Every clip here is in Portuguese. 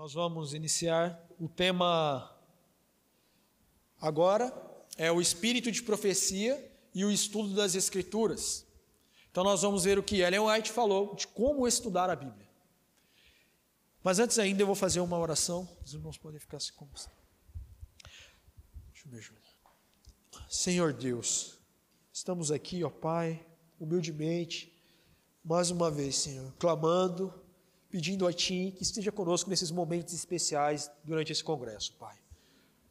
Nós vamos iniciar o tema agora é o espírito de profecia e o estudo das escrituras. Então nós vamos ver o que Ellen White falou de como estudar a Bíblia. Mas antes ainda eu vou fazer uma oração, os irmãos podem ficar se como Deixa Senhor Deus, estamos aqui, ó Pai, humildemente, mais uma vez, Senhor, clamando pedindo a Ti que esteja conosco nesses momentos especiais durante esse congresso, Pai.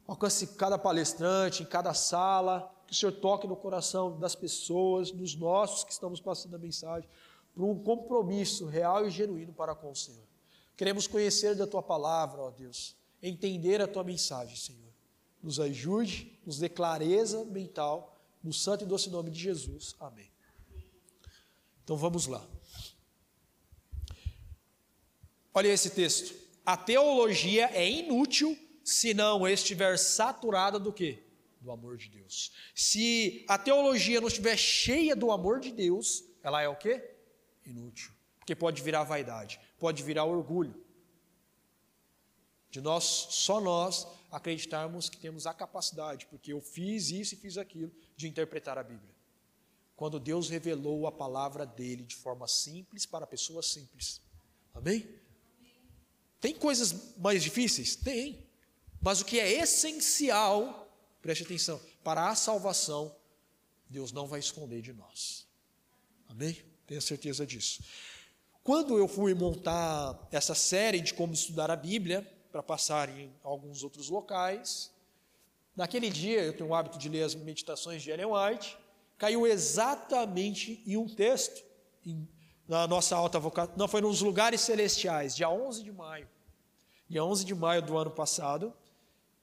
Alcance cada palestrante, em cada sala, que o Senhor toque no coração das pessoas, nos nossos que estamos passando a mensagem, para um compromisso real e genuíno para com o Senhor. Queremos conhecer da Tua palavra, ó Deus, entender a Tua mensagem, Senhor. Nos ajude, nos dê clareza mental, no santo e doce nome de Jesus. Amém. Então vamos lá. Olha esse texto. A teologia é inútil se não estiver saturada do quê? Do amor de Deus. Se a teologia não estiver cheia do amor de Deus, ela é o quê? Inútil. Porque pode virar vaidade, pode virar orgulho. De nós, só nós acreditarmos que temos a capacidade, porque eu fiz isso e fiz aquilo, de interpretar a Bíblia. Quando Deus revelou a palavra dele de forma simples para pessoas simples. Amém? Tem coisas mais difíceis? Tem. Mas o que é essencial, preste atenção, para a salvação, Deus não vai esconder de nós. Amém? Tenha certeza disso. Quando eu fui montar essa série de como estudar a Bíblia, para passar em alguns outros locais, naquele dia, eu tenho o hábito de ler as meditações de Ellen White, caiu exatamente em um texto, em na nossa alta vocação. Não, foi nos lugares celestiais, dia 11 de maio. Dia 11 de maio do ano passado.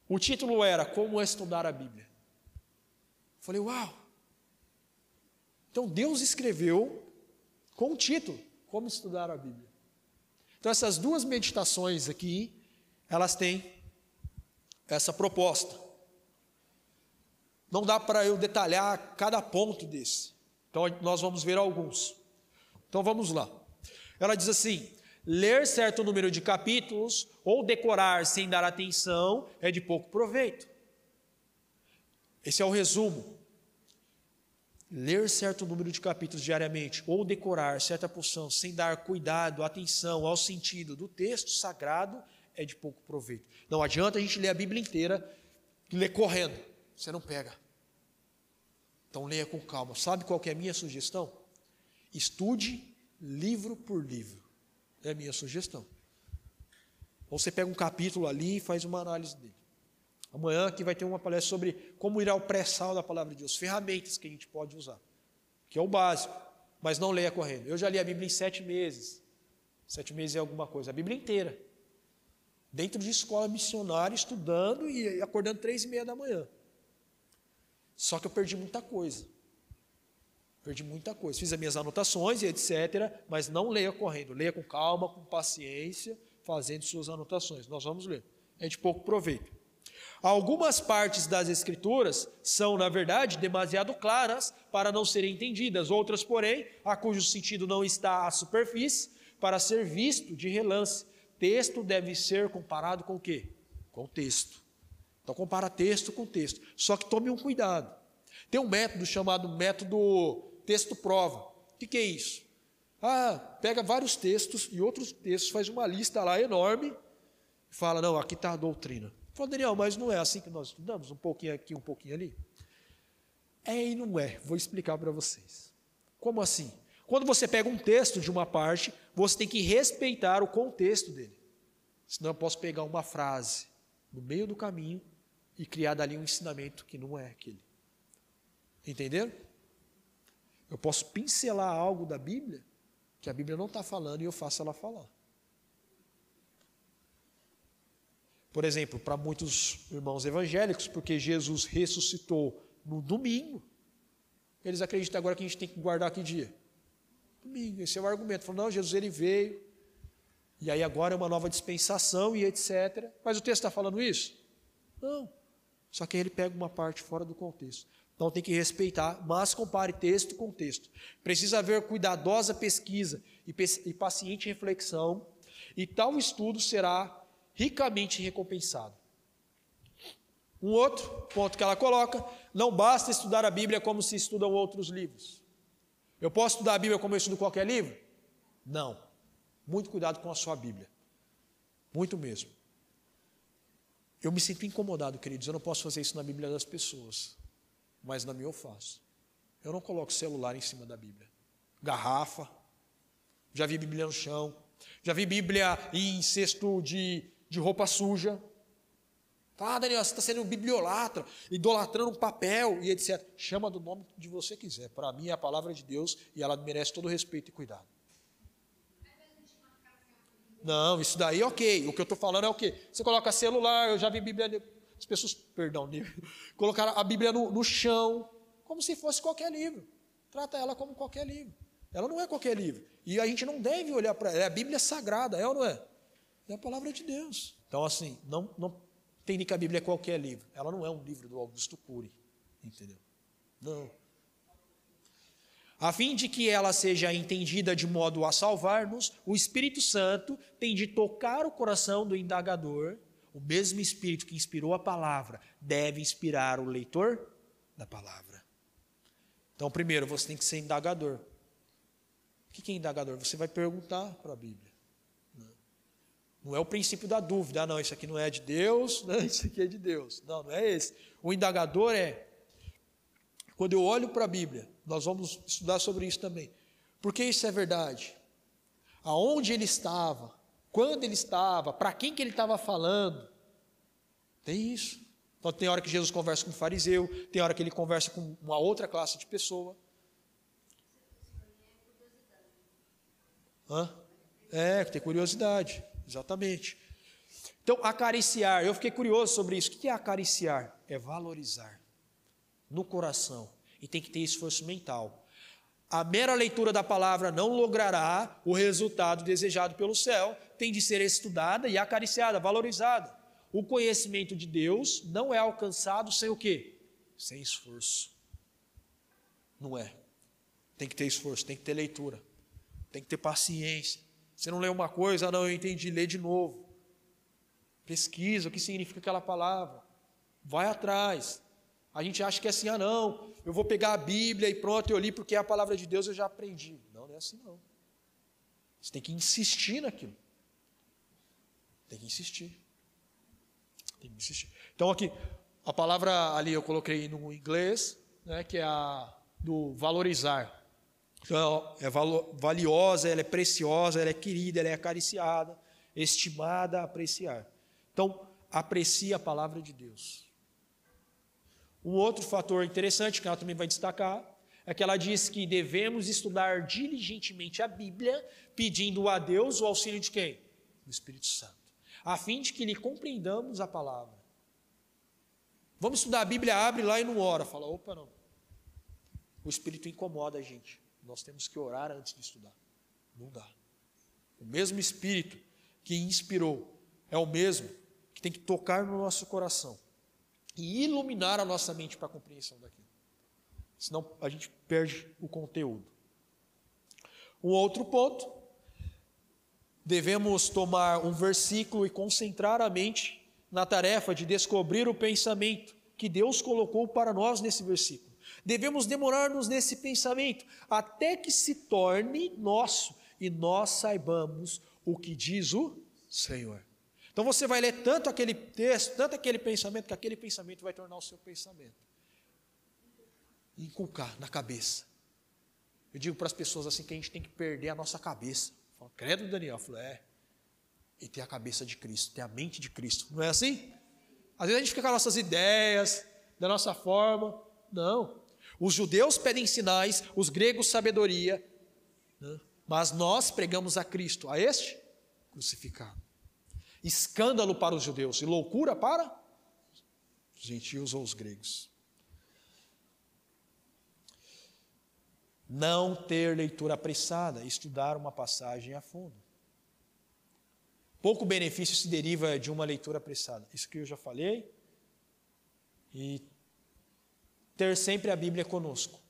O título era Como Estudar a Bíblia. Falei, uau! Então Deus escreveu com o título Como Estudar a Bíblia. Então essas duas meditações aqui, elas têm essa proposta. Não dá para eu detalhar cada ponto desse. Então nós vamos ver alguns. Então vamos lá. Ela diz assim: ler certo número de capítulos ou decorar sem dar atenção é de pouco proveito. Esse é o resumo. Ler certo número de capítulos diariamente ou decorar certa porção sem dar cuidado, atenção ao sentido do texto sagrado é de pouco proveito. Não adianta a gente ler a Bíblia inteira e ler correndo, você não pega. Então leia com calma. Sabe qual é a minha sugestão? Estude livro por livro. É a minha sugestão. Ou você pega um capítulo ali e faz uma análise dele. Amanhã aqui vai ter uma palestra sobre como ir ao pré-sal da palavra de Deus, ferramentas que a gente pode usar, que é o básico, mas não leia correndo. Eu já li a Bíblia em sete meses. Sete meses é alguma coisa, a Bíblia inteira. Dentro de escola missionária, estudando e acordando três e meia da manhã. Só que eu perdi muita coisa. Perdi muita coisa. Fiz as minhas anotações e etc. Mas não leia correndo. Leia com calma, com paciência, fazendo suas anotações. Nós vamos ler. É de pouco proveito. Algumas partes das Escrituras são, na verdade, demasiado claras para não serem entendidas, outras, porém, a cujo sentido não está à superfície, para ser visto de relance. Texto deve ser comparado com o quê? Com texto. Então, compara texto com texto. Só que tome um cuidado. Tem um método chamado método texto prova. O que, que é isso? Ah, pega vários textos e outros textos, faz uma lista lá enorme, e fala, não, aqui está a doutrina. Fala, Daniel, mas não é assim que nós estudamos? Um pouquinho aqui, um pouquinho ali? É e não é. Vou explicar para vocês. Como assim? Quando você pega um texto de uma parte, você tem que respeitar o contexto dele. Senão eu posso pegar uma frase no meio do caminho e criar dali um ensinamento que não é aquele. Entenderam? Eu posso pincelar algo da Bíblia que a Bíblia não está falando e eu faço ela falar. Por exemplo, para muitos irmãos evangélicos, porque Jesus ressuscitou no domingo, eles acreditam agora que a gente tem que guardar que dia? Domingo. Esse é o argumento. Falam, não, Jesus ele veio, e aí agora é uma nova dispensação e etc. Mas o texto está falando isso? Não. Só que aí ele pega uma parte fora do contexto. Então tem que respeitar, mas compare texto com texto. Precisa haver cuidadosa pesquisa e paciente reflexão, e tal estudo será ricamente recompensado. Um outro ponto que ela coloca: não basta estudar a Bíblia como se estudam outros livros. Eu posso estudar a Bíblia como eu estudo qualquer livro? Não. Muito cuidado com a sua Bíblia. Muito mesmo. Eu me sinto incomodado, queridos. Eu não posso fazer isso na Bíblia das pessoas mas na minha eu faço. Eu não coloco celular em cima da Bíblia. Garrafa. Já vi Bíblia no chão. Já vi Bíblia em cesto de, de roupa suja. Ah, Daniel, você está sendo um bibliolatra, idolatrando um papel e etc. Chama do nome de você quiser. Para mim é a palavra de Deus e ela merece todo respeito e cuidado. Não, isso daí é ok. O que eu estou falando é o okay. quê? Você coloca celular, eu já vi Bíblia as pessoas, perdão, colocaram a Bíblia no, no chão, como se fosse qualquer livro. Trata ela como qualquer livro. Ela não é qualquer livro. E a gente não deve olhar para ela. É a Bíblia sagrada, é ou não é? É a palavra de Deus. Então, assim, não, não tem que a Bíblia é qualquer livro. Ela não é um livro do Augusto Cury. Entendeu? Não. A fim de que ela seja entendida de modo a salvar-nos, o Espírito Santo tem de tocar o coração do indagador o mesmo Espírito que inspirou a palavra deve inspirar o leitor da palavra. Então, primeiro, você tem que ser indagador. O que é indagador? Você vai perguntar para a Bíblia. Né? Não é o princípio da dúvida, ah, não, isso aqui não é de Deus, né? isso aqui é de Deus. Não, não é esse. O indagador é, quando eu olho para a Bíblia, nós vamos estudar sobre isso também. Por que isso é verdade? Aonde ele estava? quando ele estava, para quem que ele estava falando. Tem isso. Então tem hora que Jesus conversa com um fariseu, tem hora que ele conversa com uma outra classe de pessoa. Hã? É, tem curiosidade, exatamente. Então, acariciar, eu fiquei curioso sobre isso. O que é acariciar? É valorizar no coração. E tem que ter esforço mental a mera leitura da palavra não logrará o resultado desejado pelo céu, tem de ser estudada e acariciada, valorizada. O conhecimento de Deus não é alcançado sem o quê? Sem esforço. Não é. Tem que ter esforço, tem que ter leitura, tem que ter paciência. Você não lê uma coisa, ah, não, eu entendi, lê de novo. Pesquisa o que significa aquela palavra. Vai atrás. A gente acha que é assim, ah, não, eu vou pegar a Bíblia e pronto, eu li porque é a palavra de Deus, eu já aprendi. Não, não é assim não. Você tem que insistir naquilo. Tem que insistir. Tem que insistir. Então aqui, a palavra ali eu coloquei no inglês, né, que é a do valorizar. Então, é valiosa, ela é preciosa, ela é querida, ela é acariciada, estimada, apreciar. Então, aprecie a palavra de Deus. Um outro fator interessante que ela também vai destacar é que ela diz que devemos estudar diligentemente a Bíblia, pedindo a Deus o auxílio de quem? Do Espírito Santo, a fim de que lhe compreendamos a palavra. Vamos estudar a Bíblia, abre lá e não ora. Fala, opa, não. O Espírito incomoda a gente. Nós temos que orar antes de estudar. Não dá. O mesmo Espírito que inspirou é o mesmo que tem que tocar no nosso coração e iluminar a nossa mente para a compreensão daquilo. Senão a gente perde o conteúdo. Um outro ponto, devemos tomar um versículo e concentrar a mente na tarefa de descobrir o pensamento que Deus colocou para nós nesse versículo. Devemos demorar-nos nesse pensamento até que se torne nosso e nós saibamos o que diz o Senhor. Então você vai ler tanto aquele texto, tanto aquele pensamento, que aquele pensamento vai tornar o seu pensamento. Inculcar na cabeça. Eu digo para as pessoas assim que a gente tem que perder a nossa cabeça. Fala, credo, Daniel. Eu falo, é. E ter a cabeça de Cristo, ter a mente de Cristo. Não é assim? Às vezes a gente fica com as nossas ideias, da nossa forma. Não. Os judeus pedem sinais, os gregos sabedoria. Né? Mas nós pregamos a Cristo, a este crucificado escândalo para os judeus e loucura para os gentios ou os gregos. Não ter leitura apressada, estudar uma passagem a fundo. Pouco benefício se deriva de uma leitura apressada. Isso que eu já falei. E ter sempre a Bíblia conosco,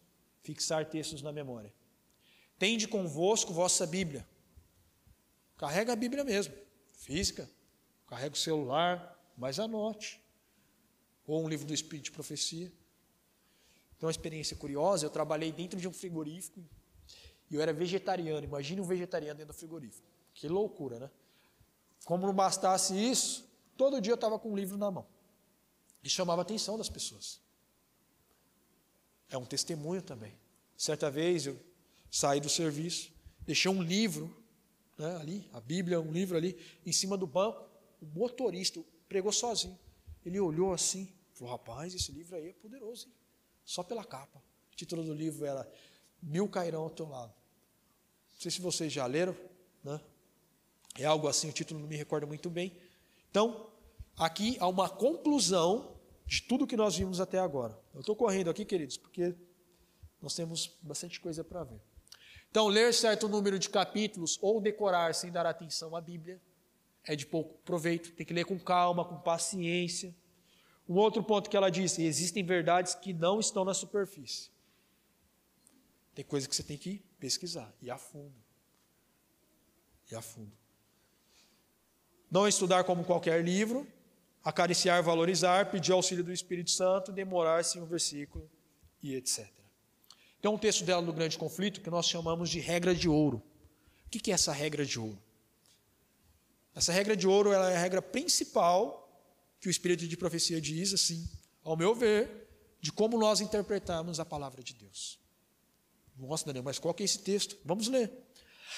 fixar textos na memória. Tende convosco vossa Bíblia. Carrega a Bíblia mesmo, física, Carrega o celular, mas anote. Ou um livro do Espírito de Profecia. Então, uma experiência curiosa, eu trabalhei dentro de um frigorífico e eu era vegetariano. Imagina um vegetariano dentro do frigorífico. Que loucura, né? Como não bastasse isso, todo dia eu estava com um livro na mão. E chamava a atenção das pessoas. É um testemunho também. Certa vez eu saí do serviço, deixei um livro né, ali, a Bíblia, um livro ali, em cima do banco o motorista pregou sozinho. Ele olhou assim, falou: rapaz, esse livro aí é poderoso, hein? Só pela capa. O título do livro era Mil Cairão ao Teu Lado. Não sei se vocês já leram, né? É algo assim, o título não me recorda muito bem. Então, aqui há uma conclusão de tudo que nós vimos até agora. Eu estou correndo aqui, queridos, porque nós temos bastante coisa para ver. Então, ler certo número de capítulos ou decorar sem dar atenção à Bíblia é de pouco proveito, tem que ler com calma, com paciência. Um outro ponto que ela disse: existem verdades que não estão na superfície. Tem coisa que você tem que pesquisar e a fundo. E a fundo. Não estudar como qualquer livro, acariciar, valorizar, pedir auxílio do Espírito Santo, demorar-se em um versículo e etc. Tem um texto dela no Grande Conflito que nós chamamos de regra de ouro. O que é essa regra de ouro? Essa regra de ouro é a regra principal que o Espírito de profecia diz, assim, ao meu ver, de como nós interpretamos a palavra de Deus. Nossa, Daniel, mas qual que é esse texto? Vamos ler.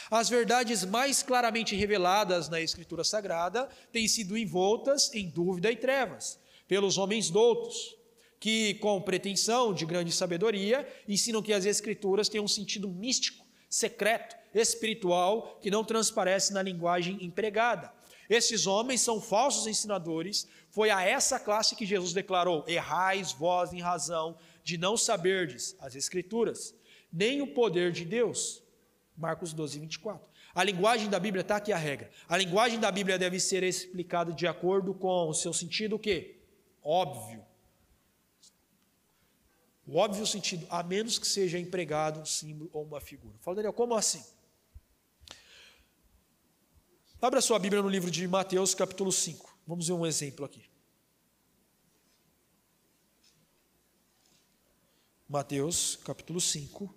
As verdades mais claramente reveladas na Escritura Sagrada têm sido envoltas em dúvida e trevas pelos homens doutos, que, com pretensão de grande sabedoria, ensinam que as Escrituras têm um sentido místico, secreto, espiritual que não transparece na linguagem empregada. Esses homens são falsos ensinadores. Foi a essa classe que Jesus declarou: Errais vós em razão de não saberdes as Escrituras, nem o poder de Deus. Marcos 12, 24. A linguagem da Bíblia está aqui a regra. A linguagem da Bíblia deve ser explicada de acordo com o seu sentido o quê? Óbvio o óbvio sentido, a menos que seja empregado um símbolo ou uma figura. Fala, Daniel, como assim? Abra sua Bíblia no livro de Mateus, capítulo 5. Vamos ver um exemplo aqui. Mateus, capítulo 5.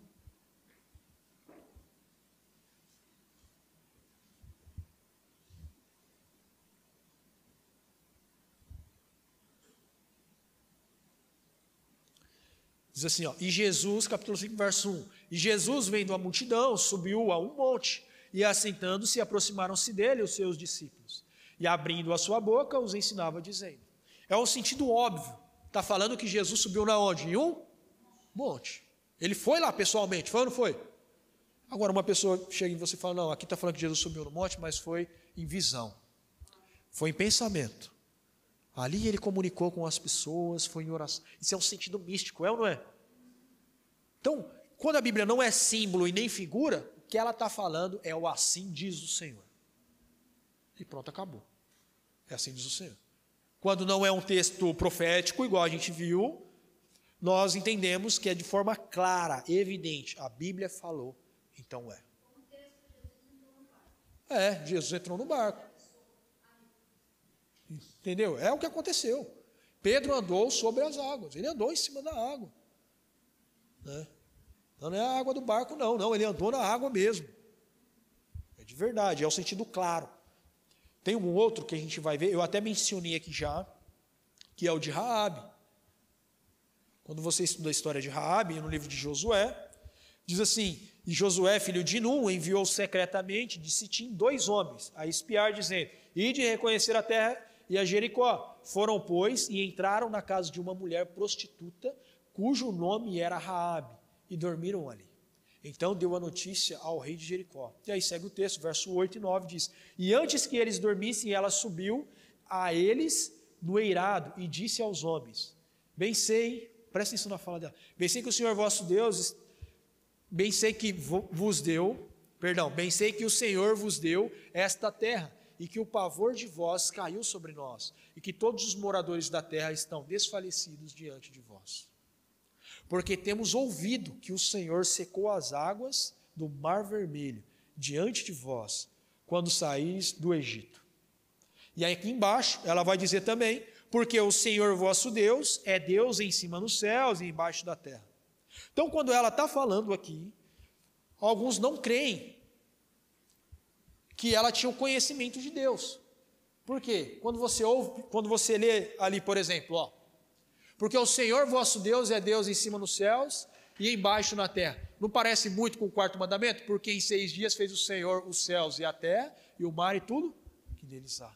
Diz assim, ó, e Jesus, capítulo 5, verso 1. E Jesus, vendo a multidão, subiu a um monte, e assentando-se, aproximaram-se dele os seus discípulos. E abrindo a sua boca, os ensinava, dizendo. É um sentido óbvio. Está falando que Jesus subiu na onde? Em um monte. Ele foi lá pessoalmente, foi ou não foi? Agora, uma pessoa chega em você e fala: Não, aqui está falando que Jesus subiu no monte, mas foi em visão, foi em pensamento, Ali ele comunicou com as pessoas, foi em oração. Isso é um sentido místico, é ou não é? Então, quando a Bíblia não é símbolo e nem figura, o que ela está falando é o assim diz o Senhor. E pronto, acabou. É assim diz o Senhor. Quando não é um texto profético, igual a gente viu, nós entendemos que é de forma clara, evidente. A Bíblia falou, então é. É, Jesus entrou no barco. Entendeu? É o que aconteceu. Pedro andou sobre as águas, ele andou em cima da água. Né? Então, não é a água do barco, não, não, ele andou na água mesmo. É de verdade, é o sentido claro. Tem um outro que a gente vai ver, eu até mencionei aqui já, que é o de Raabe. Quando você estuda a história de Raabe no livro de Josué, diz assim: "E Josué, filho de Nun, enviou secretamente de Sitim dois homens a espiar dizendo: Ide reconhecer a terra e a Jericó. Foram, pois, e entraram na casa de uma mulher prostituta, cujo nome era Raabe, e dormiram ali. Então deu a notícia ao rei de Jericó. E aí segue o texto, verso 8 e 9 diz: E antes que eles dormissem, ela subiu a eles no eirado e disse aos homens: Bem sei, presta atenção na fala dela. Bem sei que o Senhor vosso Deus, bem sei que vos deu, perdão, bem sei que o Senhor vos deu esta terra e que o pavor de vós caiu sobre nós, e que todos os moradores da terra estão desfalecidos diante de vós. Porque temos ouvido que o Senhor secou as águas do Mar Vermelho diante de vós, quando saís do Egito. E aqui embaixo, ela vai dizer também: porque o Senhor vosso Deus é Deus em cima nos céus e embaixo da terra. Então, quando ela está falando aqui, alguns não creem que ela tinha o conhecimento de Deus. Por quê? Quando você ouve, quando você lê ali, por exemplo, ó, porque o Senhor vosso Deus é Deus em cima nos céus e embaixo na terra. Não parece muito com o quarto mandamento? Porque em seis dias fez o Senhor os céus e a terra, e o mar e tudo que neles há.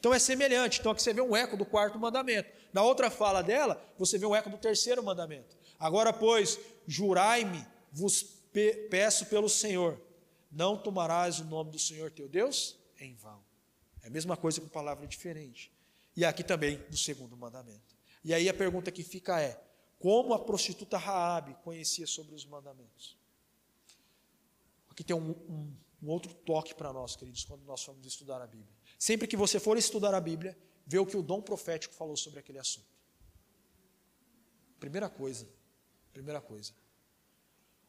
Então é semelhante. Então aqui você vê um eco do quarto mandamento. Na outra fala dela, você vê um eco do terceiro mandamento. Agora, pois, jurai-me, vos peço pelo Senhor não tomarás o nome do Senhor teu Deus em vão. É a mesma coisa com palavra diferente. E aqui também do segundo mandamento. E aí a pergunta que fica é: como a prostituta Raabe conhecia sobre os mandamentos? Aqui tem um, um, um outro toque para nós, queridos, quando nós formos estudar a Bíblia. Sempre que você for estudar a Bíblia, vê o que o dom profético falou sobre aquele assunto. Primeira coisa, primeira coisa.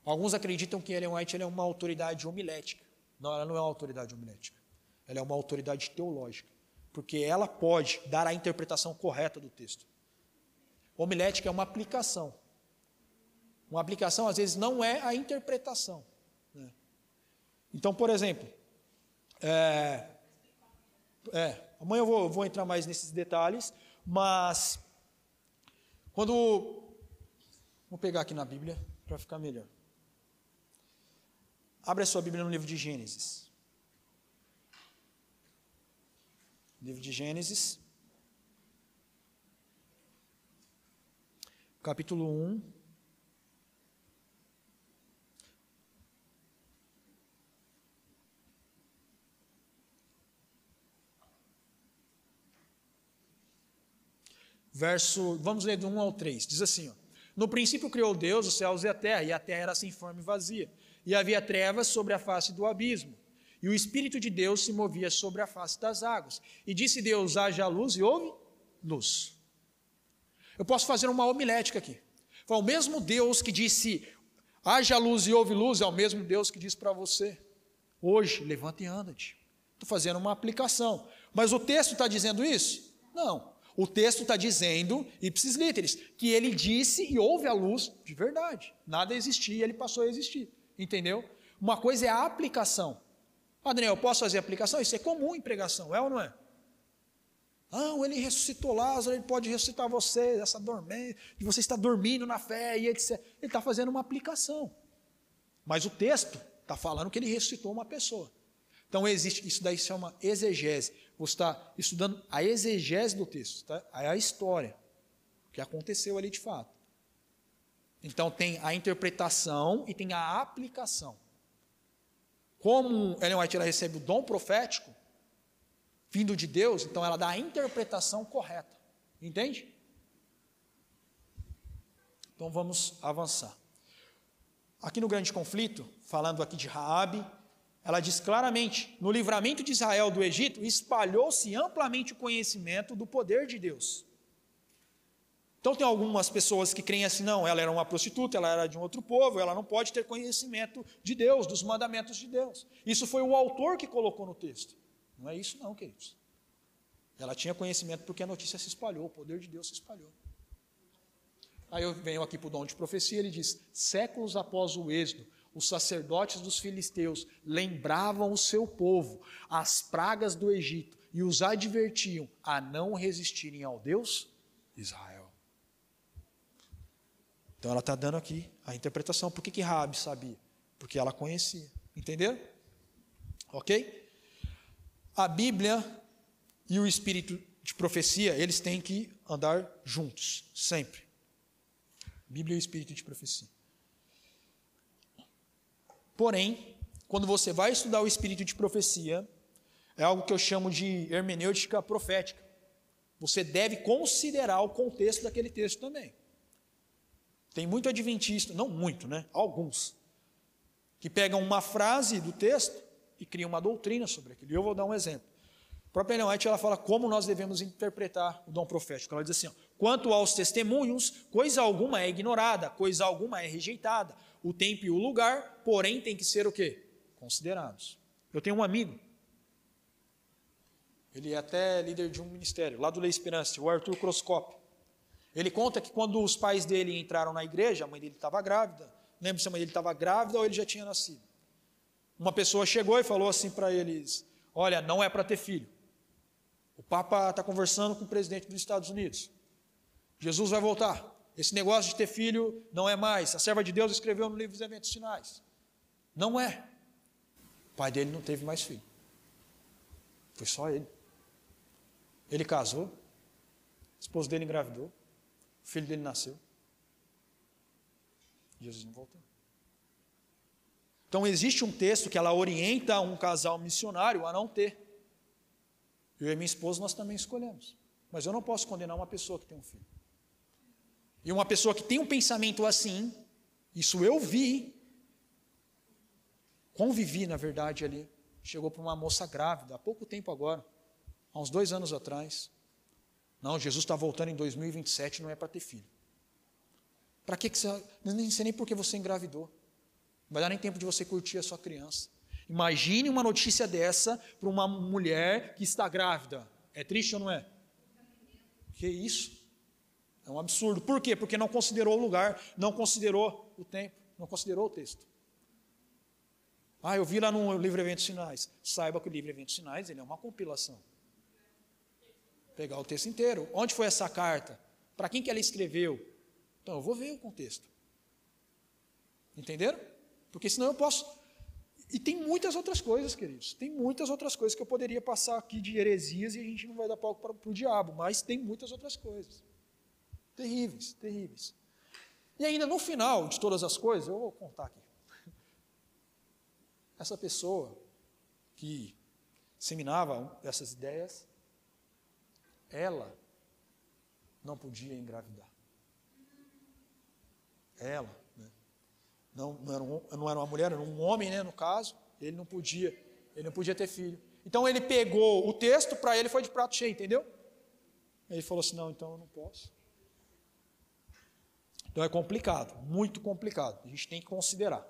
Alguns acreditam que Ellen White é uma autoridade homilética. Não, ela não é uma autoridade homilética. Ela é uma autoridade teológica, porque ela pode dar a interpretação correta do texto. Homilética é uma aplicação. Uma aplicação, às vezes, não é a interpretação. Né? Então, por exemplo, é, é, amanhã eu vou, vou entrar mais nesses detalhes, mas quando. Vou pegar aqui na Bíblia para ficar melhor. Abra a sua Bíblia no livro de Gênesis. Livro de Gênesis, capítulo 1. Verso, vamos ler do 1 ao 3, diz assim: ó, No princípio criou Deus os céus e a terra, e a terra era sem forma e vazia e havia trevas sobre a face do abismo. E o Espírito de Deus se movia sobre a face das águas. E disse Deus: haja luz e houve luz. Eu posso fazer uma homilética aqui. Foi o mesmo Deus que disse: haja luz e houve luz, é o mesmo Deus que diz para você: hoje, levanta e anda-te. Estou fazendo uma aplicação. Mas o texto está dizendo isso? Não. O texto está dizendo, ipsis literis, que ele disse e houve a luz de verdade. Nada existia, ele passou a existir. Entendeu? Uma coisa é a aplicação. Ah, Daniel, eu posso fazer aplicação? Isso é comum em pregação, é ou não é? Ah, ele ressuscitou Lázaro, ele pode ressuscitar você, essa dormência, você está dormindo na fé e etc. Ele está fazendo uma aplicação. Mas o texto está falando que ele ressuscitou uma pessoa. Então existe, isso daí se chama exegese. Você está estudando a exegese do texto, tá? É a história, o que aconteceu ali de fato. Então tem a interpretação e tem a aplicação. Como Ellen White ela recebe o dom profético, vindo de Deus, então ela dá a interpretação correta. Entende? Então vamos avançar. Aqui no grande conflito, falando aqui de Raabe, ela diz claramente: no livramento de Israel do Egito, espalhou-se amplamente o conhecimento do poder de Deus então tem algumas pessoas que creem assim, não, ela era uma prostituta, ela era de um outro povo, ela não pode ter conhecimento de Deus, dos mandamentos de Deus. Isso foi o autor que colocou no texto. Não é isso não, queridos. Ela tinha conhecimento porque a notícia se espalhou, o poder de Deus se espalhou. Aí eu venho aqui para o dom de profecia, ele diz: séculos após o êxodo, os sacerdotes dos filisteus lembravam o seu povo as pragas do Egito e os advertiam a não resistirem ao Deus Israel. Então ela está dando aqui a interpretação. Por que, que Rabi sabia? Porque ela conhecia. Entenderam? Ok? A Bíblia e o espírito de profecia, eles têm que andar juntos, sempre. Bíblia e o espírito de profecia. Porém, quando você vai estudar o espírito de profecia, é algo que eu chamo de hermenêutica profética. Você deve considerar o contexto daquele texto também. Tem muito adventista, não muito, né? Alguns, que pegam uma frase do texto e criam uma doutrina sobre aquilo. E eu vou dar um exemplo. A própria Ellen White, ela fala como nós devemos interpretar o dom profético. Ela diz assim, ó, quanto aos testemunhos, coisa alguma é ignorada, coisa alguma é rejeitada. O tempo e o lugar, porém, tem que ser o quê? Considerados. Eu tenho um amigo, ele é até líder de um ministério, lá do Lei Esperança, o Arthur Croscópio. Ele conta que quando os pais dele entraram na igreja, a mãe dele estava grávida. Lembra se a mãe dele estava grávida ou ele já tinha nascido. Uma pessoa chegou e falou assim para eles: Olha, não é para ter filho. O Papa está conversando com o presidente dos Estados Unidos. Jesus vai voltar. Esse negócio de ter filho não é mais. A serva de Deus escreveu no livro dos Eventos Sinais. Não é. O pai dele não teve mais filho. Foi só ele. Ele casou, a esposa dele engravidou, o filho dele nasceu. Jesus não voltou. Então existe um texto que ela orienta um casal missionário a não ter. Eu e minha esposa nós também escolhemos. Mas eu não posso condenar uma pessoa que tem um filho. E uma pessoa que tem um pensamento assim, isso eu vi, convivi na verdade ali, chegou para uma moça grávida, há pouco tempo agora, há uns dois anos atrás, não, Jesus está voltando em 2027, não é para ter filho. Para que, que você. Nem sei nem por que você engravidou. Não vai dar nem tempo de você curtir a sua criança. Imagine uma notícia dessa para uma mulher que está grávida. É triste ou não é? Que isso? É um absurdo. Por quê? Porque não considerou o lugar, não considerou o tempo, não considerou o texto. Ah, eu vi lá no livro Eventos Sinais. Saiba que o livro Eventos Sinais ele é uma compilação pegar o texto inteiro. Onde foi essa carta? Para quem que ela escreveu? Então eu vou ver o contexto. Entenderam? Porque senão eu posso. E tem muitas outras coisas, queridos. Tem muitas outras coisas que eu poderia passar aqui de heresias e a gente não vai dar palco para, para o diabo, mas tem muitas outras coisas. Terríveis, terríveis. E ainda no final de todas as coisas, eu vou contar aqui. Essa pessoa que seminava essas ideias, ela não podia engravidar. Ela, né? não, não, era um, não era uma mulher, era um homem, né, no caso, ele não podia, ele não podia ter filho. Então ele pegou o texto, para ele foi de prato cheio, entendeu? Ele falou assim: não, então eu não posso. Então é complicado, muito complicado. A gente tem que considerar.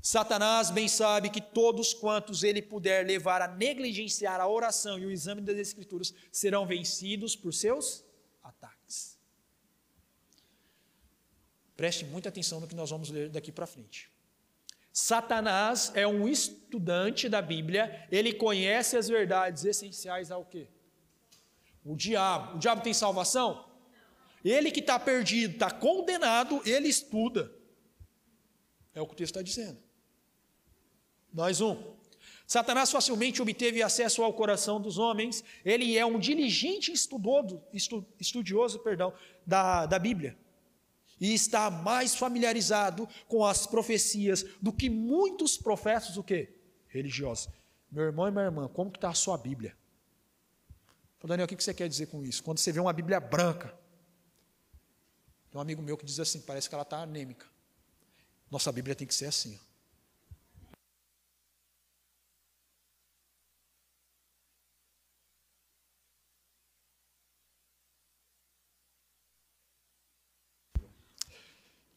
Satanás bem sabe que todos quantos ele puder levar a negligenciar a oração e o exame das Escrituras serão vencidos por seus ataques. Preste muita atenção no que nós vamos ler daqui para frente. Satanás é um estudante da Bíblia, ele conhece as verdades essenciais ao quê? O diabo. O diabo tem salvação? Ele que está perdido, está condenado, ele estuda. É o que o texto está dizendo. Nós um. Satanás facilmente obteve acesso ao coração dos homens. Ele é um diligente estudoso, estu, estudioso perdão, da, da Bíblia. E está mais familiarizado com as profecias do que muitos profetas o quê? religiosos. Meu irmão e minha irmã, como que está a sua Bíblia? Falei, Daniel, o que você quer dizer com isso? Quando você vê uma Bíblia branca, tem um amigo meu que diz assim, parece que ela está anêmica. Nossa Bíblia tem que ser assim. Ó.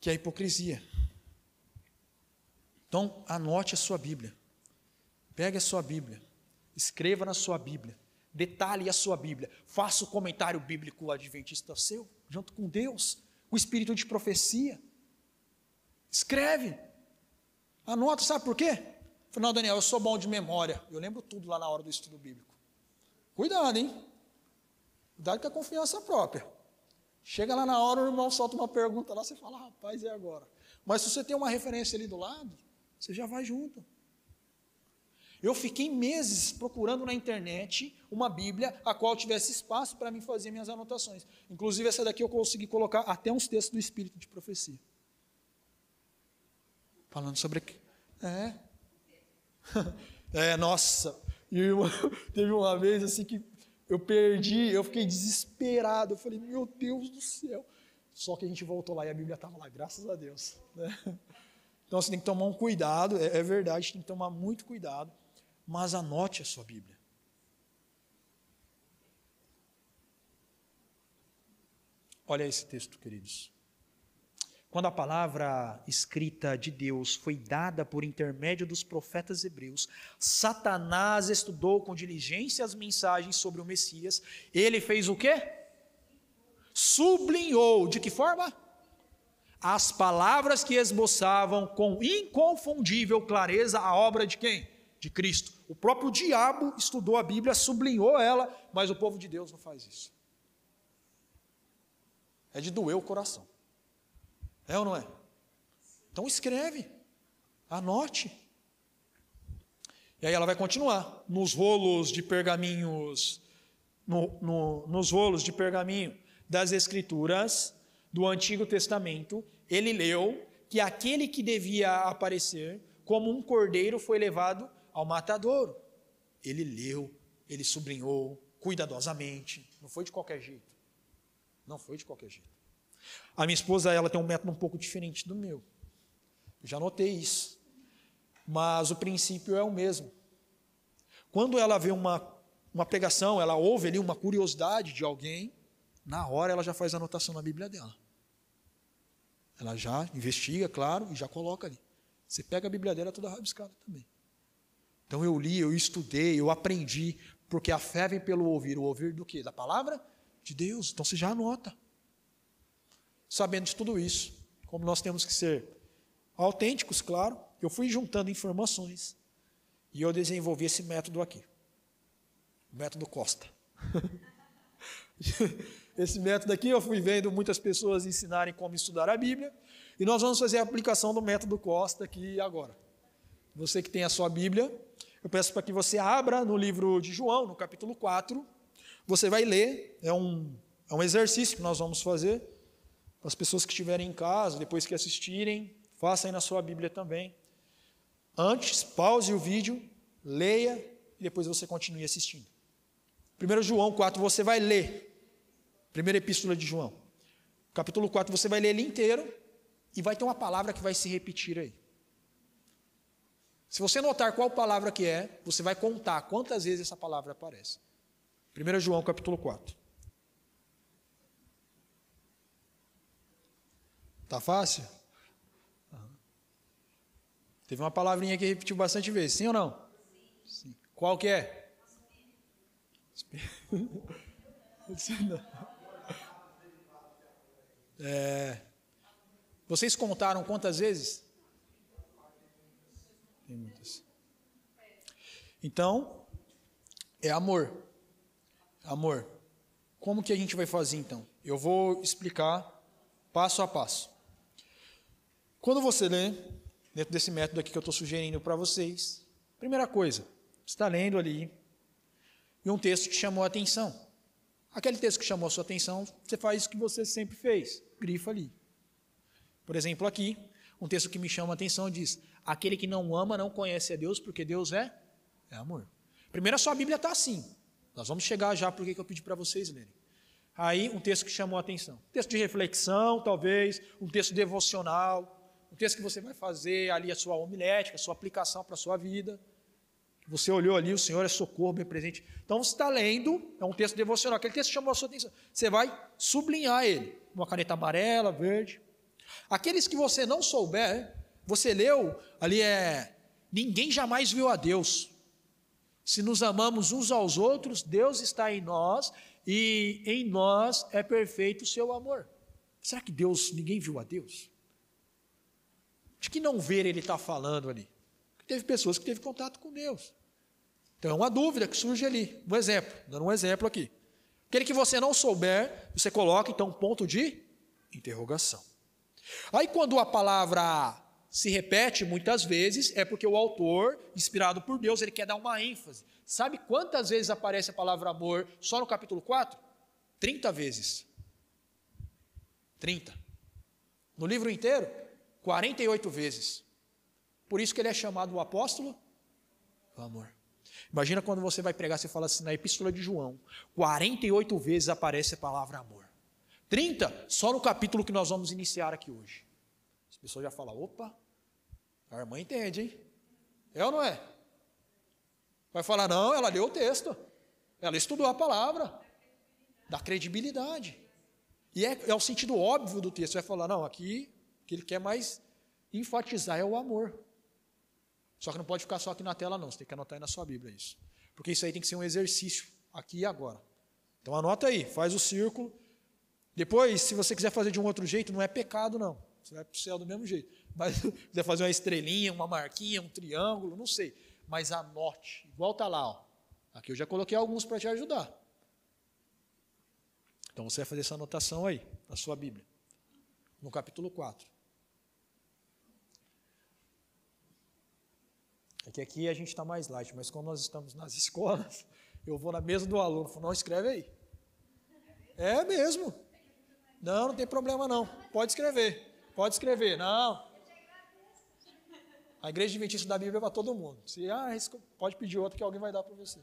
que é a hipocrisia. Então, anote a sua Bíblia. Pegue a sua Bíblia. Escreva na sua Bíblia. Detalhe a sua Bíblia. Faça o comentário bíblico adventista seu, junto com Deus, o espírito de profecia. Escreve. Anota, sabe por quê? Afinal, Daniel, eu sou bom de memória. Eu lembro tudo lá na hora do estudo bíblico. Cuidado, hein? Cuidado com a confiança própria. Chega lá na hora, o irmão solta uma pergunta lá, você fala, rapaz, e agora? Mas se você tem uma referência ali do lado, você já vai junto. Eu fiquei meses procurando na internet uma Bíblia a qual tivesse espaço para mim fazer minhas anotações. Inclusive, essa daqui eu consegui colocar até uns textos do Espírito de Profecia. Falando sobre. É. É, nossa. E uma, teve uma vez assim que eu perdi, eu fiquei desesperado. Eu falei, meu Deus do céu. Só que a gente voltou lá e a Bíblia estava lá, graças a Deus. Né? Então você assim, tem que tomar um cuidado, é, é verdade, tem que tomar muito cuidado. Mas anote a sua Bíblia. Olha esse texto, queridos. Quando a palavra escrita de Deus foi dada por intermédio dos profetas hebreus, Satanás estudou com diligência as mensagens sobre o Messias. Ele fez o quê? Sublinhou. De que forma? As palavras que esboçavam com inconfundível clareza a obra de quem? De Cristo. O próprio diabo estudou a Bíblia, sublinhou ela, mas o povo de Deus não faz isso. É de doer o coração. É ou não é? Então escreve, anote. E aí ela vai continuar. Nos rolos de pergaminhos, no, no, nos rolos de pergaminho das Escrituras do Antigo Testamento, ele leu que aquele que devia aparecer como um cordeiro foi levado ao matadouro. Ele leu, ele sublinhou cuidadosamente, não foi de qualquer jeito. Não foi de qualquer jeito. A minha esposa, ela tem um método um pouco diferente do meu. já notei isso. Mas o princípio é o mesmo. Quando ela vê uma, uma pegação, ela ouve ali uma curiosidade de alguém, na hora ela já faz a anotação na Bíblia dela. Ela já investiga, claro, e já coloca ali. Você pega a Bíblia dela toda rabiscada também. Então eu li, eu estudei, eu aprendi, porque a fé vem pelo ouvir. O ouvir do quê? Da palavra de Deus. Então você já anota sabendo de tudo isso, como nós temos que ser autênticos, claro, eu fui juntando informações e eu desenvolvi esse método aqui. O método Costa. esse método aqui eu fui vendo muitas pessoas ensinarem como estudar a Bíblia e nós vamos fazer a aplicação do método Costa aqui agora. Você que tem a sua Bíblia, eu peço para que você abra no livro de João, no capítulo 4. Você vai ler, é um, é um exercício que nós vamos fazer. As pessoas que estiverem em casa, depois que assistirem, faça aí na sua Bíblia também. Antes, pause o vídeo, leia e depois você continue assistindo. 1 João 4, você vai ler. Primeira epístola de João. Capítulo 4, você vai ler ele inteiro e vai ter uma palavra que vai se repetir aí. Se você notar qual palavra que é, você vai contar quantas vezes essa palavra aparece. 1 João capítulo 4. Tá fácil? Teve uma palavrinha que repetiu bastante vezes, sim ou não? Sim. Qual que é? é. Vocês contaram quantas vezes? Tem muitas. Então, é amor. Amor. Como que a gente vai fazer então? Eu vou explicar passo a passo. Quando você lê, dentro desse método aqui que eu estou sugerindo para vocês, primeira coisa, está lendo ali e um texto que chamou a atenção. Aquele texto que chamou a sua atenção, você faz o que você sempre fez, grifa ali. Por exemplo, aqui, um texto que me chama a atenção diz: Aquele que não ama não conhece a Deus, porque Deus é, é amor. Primeiro, a sua Bíblia está assim. Nós vamos chegar já porque que eu pedi para vocês lerem. Aí, um texto que chamou a atenção. Um texto de reflexão, talvez, um texto devocional, o texto que você vai fazer ali a sua homilética, a sua aplicação para a sua vida. Você olhou ali, o Senhor é socorro, bem presente. Então você está lendo, é um texto devocional, aquele texto chamou a sua atenção. Você vai sublinhar ele, uma caneta amarela, verde. Aqueles que você não souber, você leu, ali é: Ninguém jamais viu a Deus. Se nos amamos uns aos outros, Deus está em nós e em nós é perfeito o seu amor. Será que Deus, ninguém viu a Deus? De que não ver ele está falando ali? Porque teve pessoas que teve contato com Deus. Então é uma dúvida que surge ali. Um exemplo, dando um exemplo aqui. Aquele que você não souber, você coloca então um ponto de interrogação. Aí quando a palavra se repete muitas vezes, é porque o autor, inspirado por Deus, ele quer dar uma ênfase. Sabe quantas vezes aparece a palavra amor só no capítulo 4? 30 vezes. 30. No livro inteiro, 48 vezes. Por isso que ele é chamado o apóstolo do amor. Imagina quando você vai pregar, você fala assim, na epístola de João, 48 vezes aparece a palavra amor. 30 só no capítulo que nós vamos iniciar aqui hoje. As pessoas já falam, opa, a irmã entende, hein? É ou não é? Vai falar, não, ela leu o texto, ela estudou a palavra, dá credibilidade. E é, é o sentido óbvio do texto, vai falar, não, aqui que ele quer mais enfatizar é o amor. Só que não pode ficar só aqui na tela, não. Você tem que anotar aí na sua Bíblia isso. Porque isso aí tem que ser um exercício, aqui e agora. Então anota aí, faz o círculo. Depois, se você quiser fazer de um outro jeito, não é pecado, não. Você vai para o céu do mesmo jeito. Mas se quiser fazer uma estrelinha, uma marquinha, um triângulo, não sei. Mas anote, volta tá lá. Ó. Aqui eu já coloquei alguns para te ajudar. Então você vai fazer essa anotação aí, na sua Bíblia. No capítulo 4. Porque é que aqui a gente está mais light, mas quando nós estamos nas escolas, eu vou na mesa do aluno e falo, não, escreve aí. É mesmo. Não, não tem problema não. Pode escrever. Pode escrever. Não. A igreja adventista da Bíblia é para todo mundo. Se, ah, pode pedir outra que alguém vai dar para você.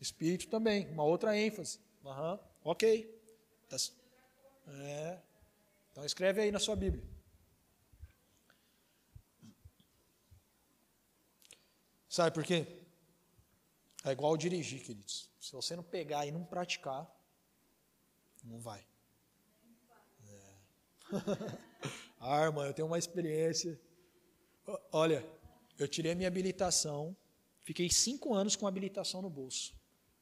Espírito também, uma outra ênfase. Uhum. Ok. Tá é. Então escreve aí na sua Bíblia. Sabe por quê? É igual dirigir, queridos. Se você não pegar e não praticar, não vai. É. ah, eu tenho uma experiência. Olha, eu tirei a minha habilitação, fiquei cinco anos com habilitação no bolso,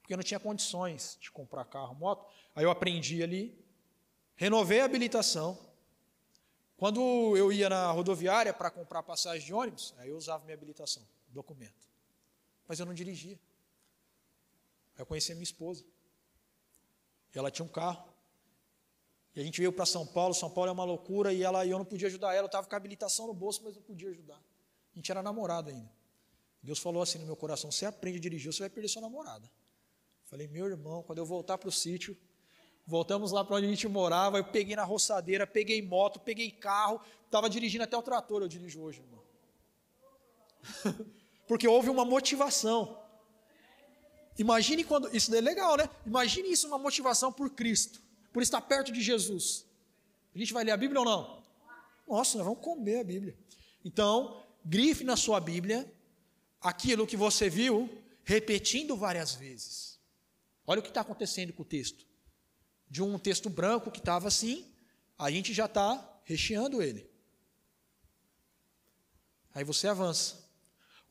porque eu não tinha condições de comprar carro, moto. Aí eu aprendi ali, renovei a habilitação. Quando eu ia na rodoviária para comprar passagem de ônibus, aí eu usava minha habilitação documento. Mas eu não dirigia. Eu conheci a minha esposa. Ela tinha um carro. E a gente veio para São Paulo. São Paulo é uma loucura e ela e eu não podia ajudar ela. Eu estava com a habilitação no bolso, mas não podia ajudar. A gente era namorado ainda. Deus falou assim no meu coração: você aprende a dirigir, você vai perder sua namorada. Falei, meu irmão, quando eu voltar para o sítio, voltamos lá para onde a gente morava, eu peguei na roçadeira, peguei moto, peguei carro, estava dirigindo até o trator, eu dirijo hoje, irmão. porque houve uma motivação. Imagine quando. Isso é legal, né? Imagine isso uma motivação por Cristo, por estar perto de Jesus. A gente vai ler a Bíblia ou não? Nossa, nós vamos comer a Bíblia. Então, grife na sua Bíblia aquilo que você viu repetindo várias vezes. Olha o que está acontecendo com o texto. De um texto branco que estava assim, a gente já está recheando ele. Aí você avança.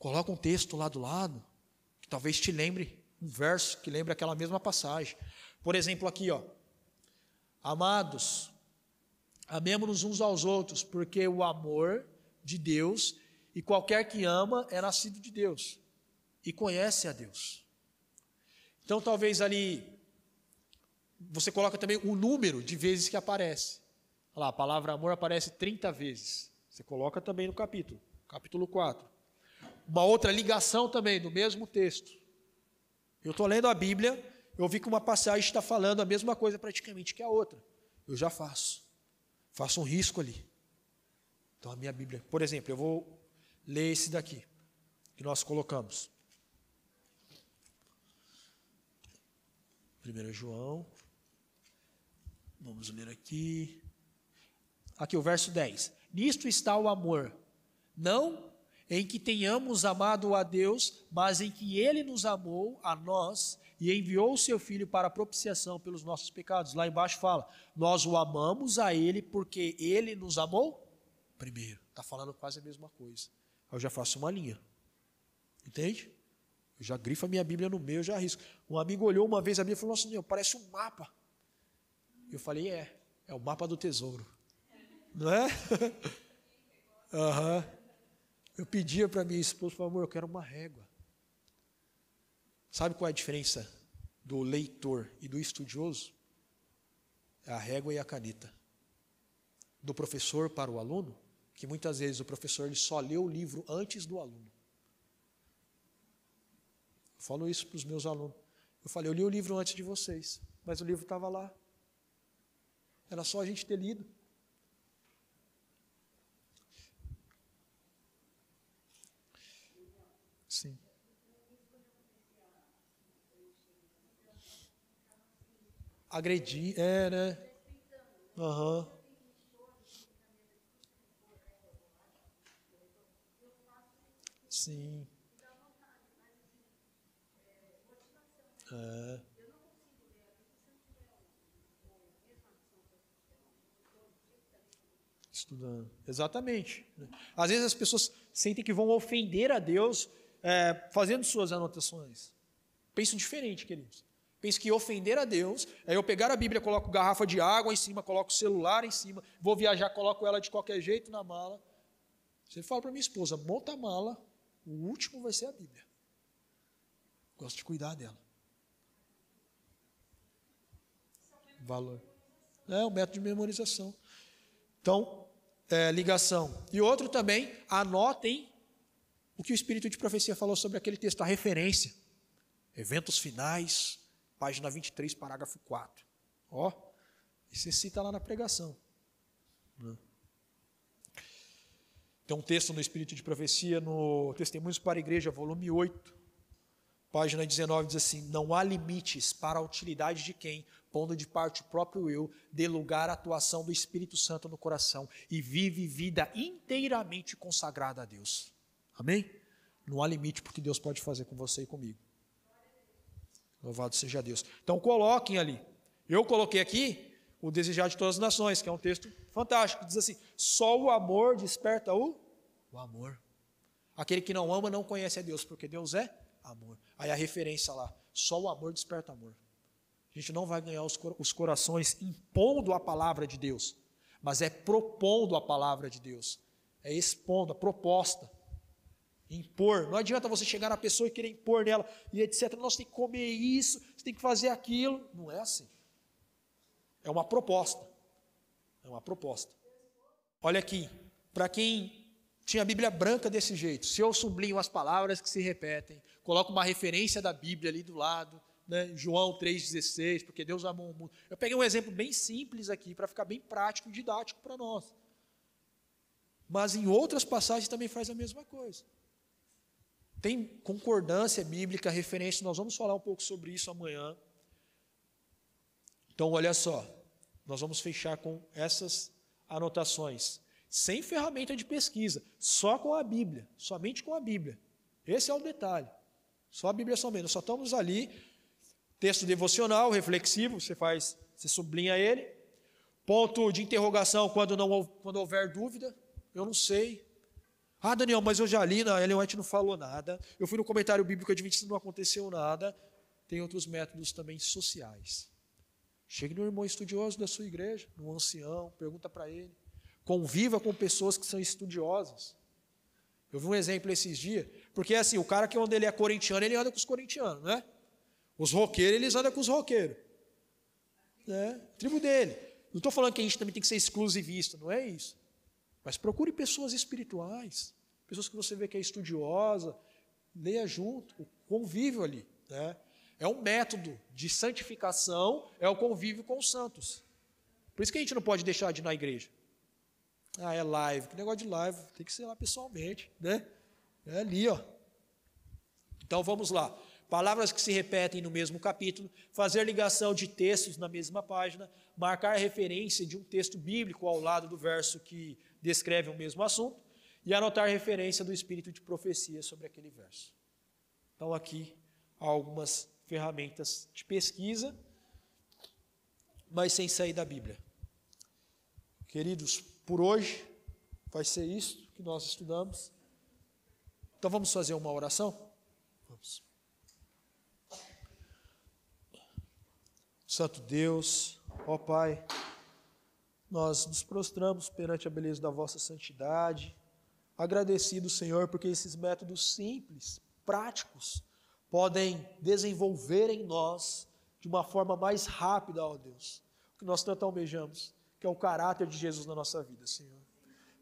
Coloca um texto lá do lado, que talvez te lembre, um verso que lembre aquela mesma passagem. Por exemplo, aqui, ó. Amados, amemos-nos uns aos outros, porque o amor de Deus e qualquer que ama é nascido de Deus e conhece a Deus. Então, talvez ali você coloca também o número de vezes que aparece. Olha lá, a palavra amor aparece 30 vezes. Você coloca também no capítulo, capítulo 4 uma outra ligação também do mesmo texto. Eu estou lendo a Bíblia, eu vi que uma passagem está falando a mesma coisa praticamente que a outra. Eu já faço. Faço um risco ali. Então a minha Bíblia, por exemplo, eu vou ler esse daqui que nós colocamos. 1 é João. Vamos ler aqui. Aqui o verso 10. Nisto está o amor, não em que tenhamos amado a Deus, mas em que Ele nos amou a nós e enviou o Seu Filho para propiciação pelos nossos pecados. Lá embaixo fala: Nós o amamos a Ele porque Ele nos amou primeiro. Está falando quase a mesma coisa. eu já faço uma linha. Entende? Eu já grifo a minha Bíblia no meio, eu já arrisco. Um amigo olhou uma vez a Bíblia e falou: Nossa, assim, meu, parece um mapa. Eu falei: É, é o mapa do tesouro. Não é? Aham. uhum. Eu pedia para minha esposa, por favor, eu quero uma régua. Sabe qual é a diferença do leitor e do estudioso? É a régua e a caneta. Do professor para o aluno, que muitas vezes o professor ele só lê o livro antes do aluno. Eu falo isso para os meus alunos. Eu falei, eu li o livro antes de vocês, mas o livro estava lá. Era só a gente ter lido. Agredir, é, né? Aham. Uhum. Sim. É. Estudando. Exatamente. Né? Às vezes as pessoas sentem que vão ofender a Deus é, fazendo suas anotações. Penso diferente, queridos. Pense que ofender a Deus é eu pegar a Bíblia, coloco garrafa de água em cima, coloco o celular em cima, vou viajar, coloco ela de qualquer jeito na mala. Você fala para minha esposa, monta a mala, o último vai ser a Bíblia. Gosto de cuidar dela. Valor. É um método de memorização. Então, é, ligação. E outro também, anotem o que o Espírito de Profecia falou sobre aquele texto, a referência. Eventos finais, página 23, parágrafo 4. Ó, e você cita lá na pregação. Né? Tem um texto no Espírito de Profecia, no Testemunhos para a Igreja, volume 8, página 19, diz assim: Não há limites para a utilidade de quem, pondo de parte o próprio eu, dê lugar à atuação do Espírito Santo no coração e vive vida inteiramente consagrada a Deus. Amém? Não há limite porque Deus pode fazer com você e comigo. Louvado seja Deus. Então coloquem ali. Eu coloquei aqui o desejar de todas as nações, que é um texto fantástico. Diz assim: só o amor desperta o, o amor. Aquele que não ama não conhece a Deus, porque Deus é amor. Aí a referência lá: só o amor desperta amor. A gente não vai ganhar os, os corações impondo a palavra de Deus, mas é propondo a palavra de Deus, é expondo a proposta impor. Não adianta você chegar na pessoa e querer impor nela e etc. Nós tem que comer isso, você tem que fazer aquilo. Não é assim. É uma proposta. É uma proposta. Olha aqui, para quem tinha a Bíblia branca desse jeito, se eu sublinho as palavras que se repetem, coloco uma referência da Bíblia ali do lado, né? João 3,16, porque Deus amou o mundo. Eu peguei um exemplo bem simples aqui, para ficar bem prático e didático para nós. Mas em outras passagens também faz a mesma coisa tem concordância bíblica, referência, nós vamos falar um pouco sobre isso amanhã. Então, olha só, nós vamos fechar com essas anotações, sem ferramenta de pesquisa, só com a Bíblia, somente com a Bíblia. Esse é o detalhe. Só a Bíblia somente, nós só estamos ali texto devocional, reflexivo, você faz, você sublinha ele. Ponto de interrogação quando não quando houver dúvida, eu não sei, ah, Daniel, mas eu já li, na Ellen White não falou nada. Eu fui no comentário bíblico adventista não aconteceu nada. Tem outros métodos também sociais. Chegue no irmão estudioso da sua igreja, no ancião, pergunta para ele. Conviva com pessoas que são estudiosas. Eu vi um exemplo esses dias, porque assim, o cara que onde ele é corintiano, ele anda com os corintianos, né? Os roqueiros, eles andam com os roqueiros. Né? Tribo dele. Não estou falando que a gente também tem que ser exclusivista, não é isso. Mas procure pessoas espirituais, pessoas que você vê que é estudiosa, leia junto, o convívio ali. Né? É um método de santificação, é o convívio com os santos. Por isso que a gente não pode deixar de ir na igreja. Ah, é live, que negócio de live, tem que ser lá pessoalmente, né? É ali, ó. Então vamos lá. Palavras que se repetem no mesmo capítulo, fazer ligação de textos na mesma página, marcar referência de um texto bíblico ao lado do verso que descreve o mesmo assunto, e anotar referência do espírito de profecia sobre aquele verso. Então, aqui há algumas ferramentas de pesquisa, mas sem sair da Bíblia. Queridos, por hoje vai ser isso que nós estudamos. Então, vamos fazer uma oração? Vamos. Santo Deus, ó Pai. Nós nos prostramos perante a beleza da vossa santidade, agradecido, Senhor, porque esses métodos simples, práticos, podem desenvolver em nós de uma forma mais rápida, ó Deus, o que nós tanto almejamos, que é o caráter de Jesus na nossa vida, Senhor.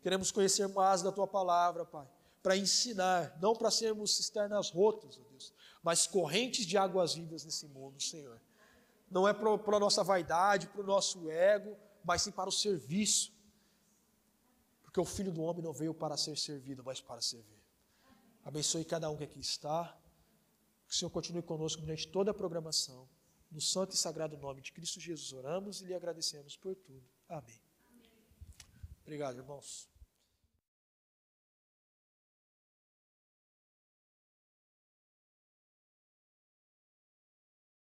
Queremos conhecer mais da tua palavra, Pai, para ensinar, não para sermos cisternas rotas, ó Deus, mas correntes de águas vivas nesse mundo, Senhor. Não é para a nossa vaidade, para o nosso ego, mas sim para o serviço. Porque o filho do homem não veio para ser servido, mas para servir. Abençoe cada um que aqui está. Que o Senhor continue conosco durante toda a programação. No santo e sagrado nome de Cristo Jesus oramos e lhe agradecemos por tudo. Amém. Obrigado, irmãos.